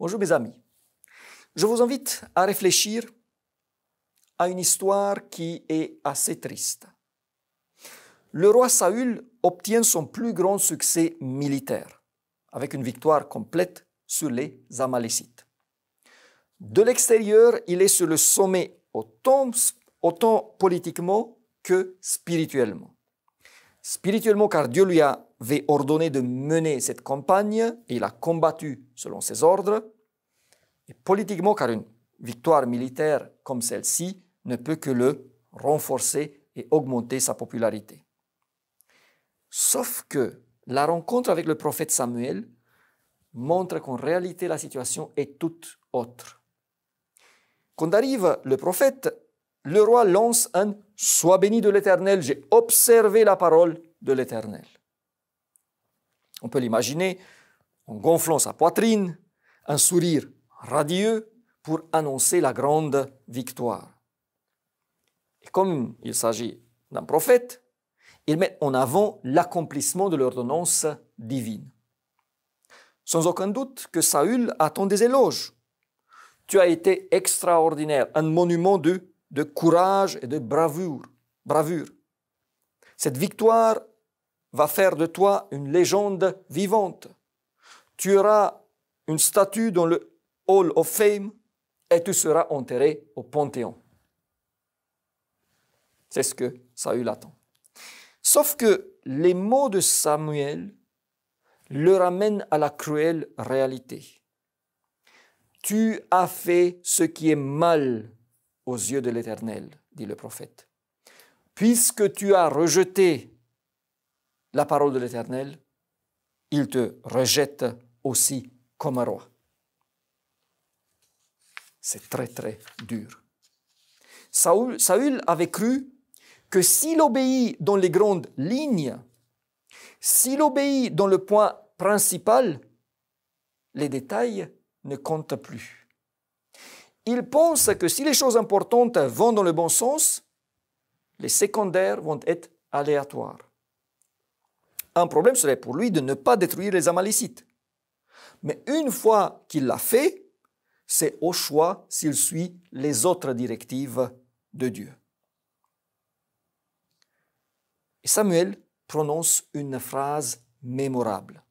Bonjour mes amis. Je vous invite à réfléchir à une histoire qui est assez triste. Le roi Saül obtient son plus grand succès militaire, avec une victoire complète sur les Amalécites. De l'extérieur, il est sur le sommet autant, politiquement que spirituellement spirituellement car Dieu lui avait ordonné de mener cette campagne et il a combattu selon ses ordres, et politiquement car une victoire militaire comme celle-ci ne peut que le renforcer et augmenter sa popularité. Sauf que la rencontre avec le prophète Samuel montre qu'en réalité la situation est toute autre. Quand arrive le prophète, le roi lance un Sois béni de l'Éternel, j'ai observé la parole de l'Éternel. On peut l'imaginer en gonflant sa poitrine, un sourire radieux pour annoncer la grande victoire. Et comme il s'agit d'un prophète, il met en avant l'accomplissement de l'ordonnance divine. Sans aucun doute que Saül attend des éloges. Tu as été extraordinaire, un monument de de courage et de bravoure. bravure. Cette victoire va faire de toi une légende vivante. Tu auras une statue dans le Hall of Fame et tu seras enterré au Panthéon. C'est ce que Saül attend. Sauf que les mots de Samuel le ramènent à la cruelle réalité. Tu as fait ce qui est mal aux yeux de l'Éternel, dit le prophète. Puisque tu as rejeté la parole de l'Éternel, il te rejette aussi comme un roi. C'est très très dur. Saül, Saül avait cru que s'il obéit dans les grandes lignes, s'il obéit dans le point principal, les détails ne comptent plus il pense que si les choses importantes vont dans le bon sens, les secondaires vont être aléatoires. Un problème serait pour lui de ne pas détruire les Amalécites. Mais une fois qu'il l'a fait, c'est au choix s'il suit les autres directives de Dieu. Samuel prononce une phrase mémorable,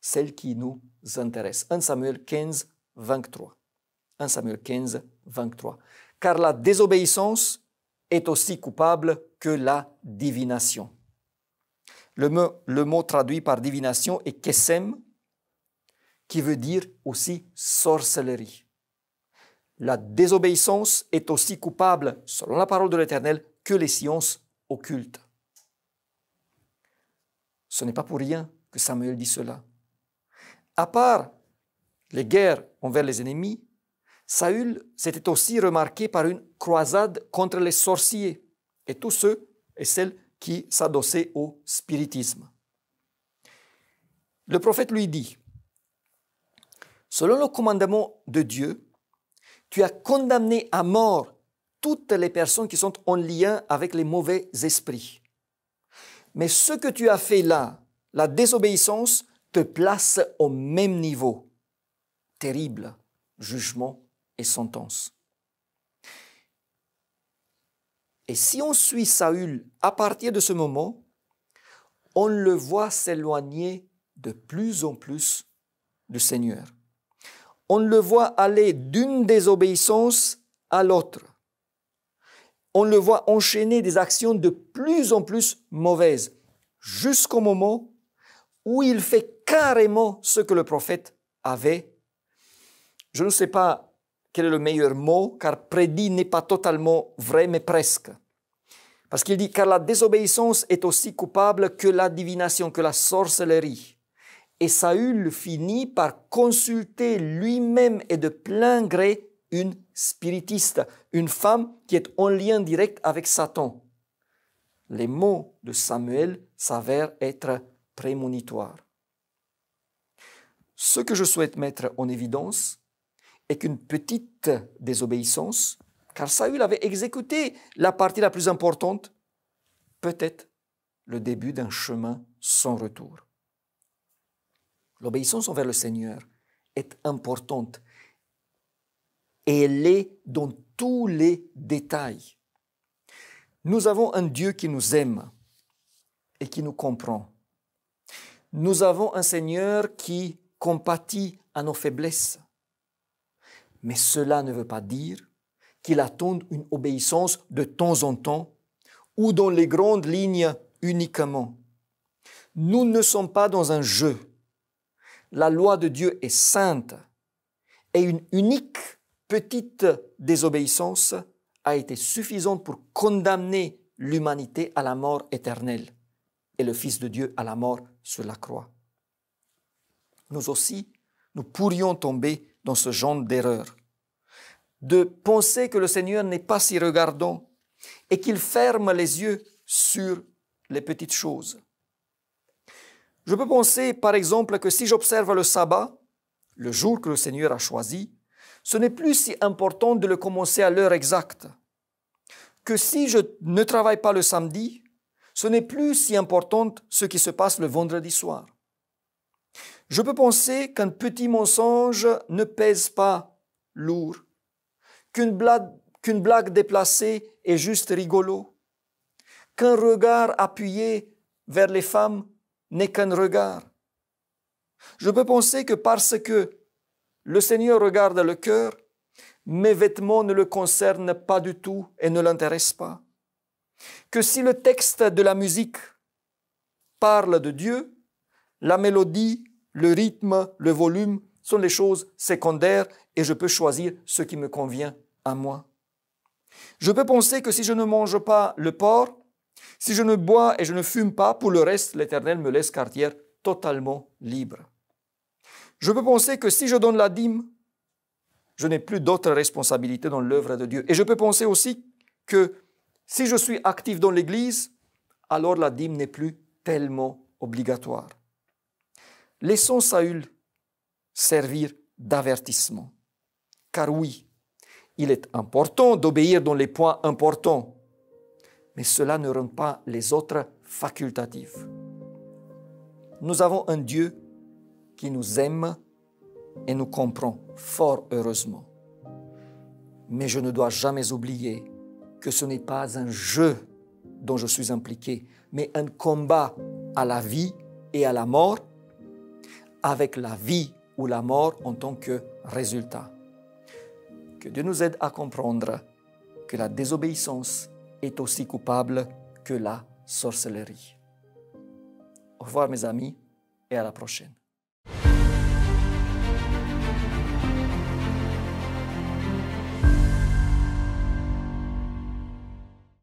celle qui nous intéresse. 1 Samuel 15, 23. 1 Samuel 15, 23. Car la désobéissance est aussi coupable que la divination. Le mot, le mot traduit par divination est kesem, qui veut dire aussi sorcellerie. La désobéissance est aussi coupable, selon la parole de l'Éternel, que les sciences occultes. Ce n'est pas pour rien que Samuel dit cela. À part les guerres envers les ennemis, Saül s'était aussi remarqué par une croisade contre les sorciers et tous ceux et celles qui s'adossaient au spiritisme. Le prophète lui dit, Selon le commandement de Dieu, tu as condamné à mort toutes les personnes qui sont en lien avec les mauvais esprits. Mais ce que tu as fait là, la désobéissance, te place au même niveau. Terrible jugement et sentence. Et si on suit Saül à partir de ce moment, on le voit s'éloigner de plus en plus du Seigneur. On le voit aller d'une désobéissance à l'autre. On le voit enchaîner des actions de plus en plus mauvaises, jusqu'au moment où il fait carrément ce que le prophète avait. Je ne sais pas quel est le meilleur mot, car prédit n'est pas totalement vrai, mais presque. Parce qu'il dit, car la désobéissance est aussi coupable que la divination, que la sorcellerie. Et Saül finit par consulter lui-même et de plein gré une spiritiste, une femme qui est en lien direct avec Satan. Les mots de Samuel s'avèrent être prémonitoires. Ce que je souhaite mettre en évidence, et qu'une petite désobéissance, car Saül avait exécuté la partie la plus importante, peut-être le début d'un chemin sans retour. L'obéissance envers le Seigneur est importante et elle est dans tous les détails. Nous avons un Dieu qui nous aime et qui nous comprend. Nous avons un Seigneur qui compatit à nos faiblesses. Mais cela ne veut pas dire qu'il attende une obéissance de temps en temps ou dans les grandes lignes uniquement. Nous ne sommes pas dans un jeu. La loi de Dieu est sainte et une unique petite désobéissance a été suffisante pour condamner l'humanité à la mort éternelle et le Fils de Dieu à la mort sur la croix. Nous aussi, nous pourrions tomber dans ce genre d'erreur. De penser que le Seigneur n'est pas si regardant et qu'il ferme les yeux sur les petites choses. Je peux penser, par exemple, que si j'observe le sabbat, le jour que le Seigneur a choisi, ce n'est plus si important de le commencer à l'heure exacte. Que si je ne travaille pas le samedi, ce n'est plus si important ce qui se passe le vendredi soir. Je peux penser qu'un petit mensonge ne pèse pas lourd, qu'une blague, déplacée est juste rigolo, qu'un regard appuyé vers les femmes n'est qu'un regard. Je peux penser que parce que le Seigneur regarde le cœur, mes vêtements ne le concernent pas du tout et ne l'intéressent pas. Que si le texte de la musique parle de Dieu, la mélodie, le rythme, le volume sont les choses secondaires et je peux choisir ce qui me convient à moi. Je peux penser que si je ne mange pas le porc, si je ne bois et je ne fume pas, pour le reste, l'Éternel me laisse quartier totalement libre. Je peux penser que si je donne la dîme, je n'ai plus d'autres responsabilités dans l'œuvre de Dieu. Et je peux penser aussi que si je suis actif dans l'Église, alors la dîme n'est plus tellement obligatoire. Laissons Saül servir d'avertissement. Car oui, il est important d'obéir dans les points importants, mais cela ne rend pas les autres facultatifs. Nous avons un Dieu qui nous aime et nous comprend fort heureusement. Mais je ne dois jamais oublier que ce n'est pas un jeu dont je suis impliqué, mais un combat à la vie et à la mort avec la vie ou la mort en tant que résultat. Que Dieu nous aide à comprendre que la désobéissance est aussi coupable que la sorcellerie. Au revoir mes amis et à la prochaine.